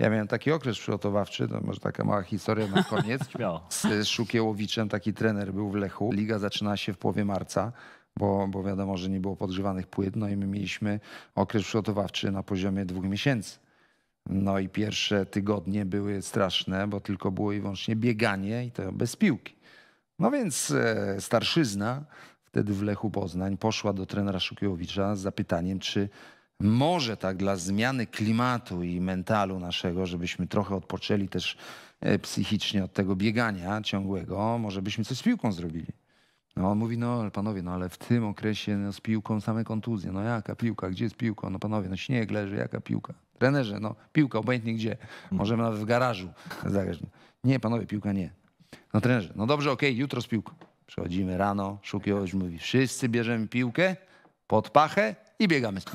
Ja miałem taki okres przygotowawczy, to może taka mała historia na koniec. Z Szukiełowiczem taki trener był w Lechu. Liga zaczyna się w połowie marca. Bo, bo wiadomo, że nie było podgrzewanych płyt, no i my mieliśmy okres przygotowawczy na poziomie dwóch miesięcy. No i pierwsze tygodnie były straszne, bo tylko było i wyłącznie bieganie i to bez piłki. No więc e, starszyzna wtedy w Lechu Poznań poszła do trenera Szukiewicza z zapytaniem, czy może tak dla zmiany klimatu i mentalu naszego, żebyśmy trochę odpoczęli też e, psychicznie od tego biegania ciągłego, może byśmy coś z piłką zrobili. No on mówi, no panowie, no ale w tym okresie no, z piłką same kontuzje. No jaka piłka, gdzie jest piłka? No panowie, no śnieg leży, jaka piłka? Trenerze, no piłka, obojętnie gdzie. Możemy nawet w garażu zagrać. Nie, panowie, piłka nie. No trenerze, no dobrze, okej, okay, jutro z piłką. Przechodzimy rano, Szukiewicz mówi, wszyscy bierzemy piłkę pod pachę 입에가면서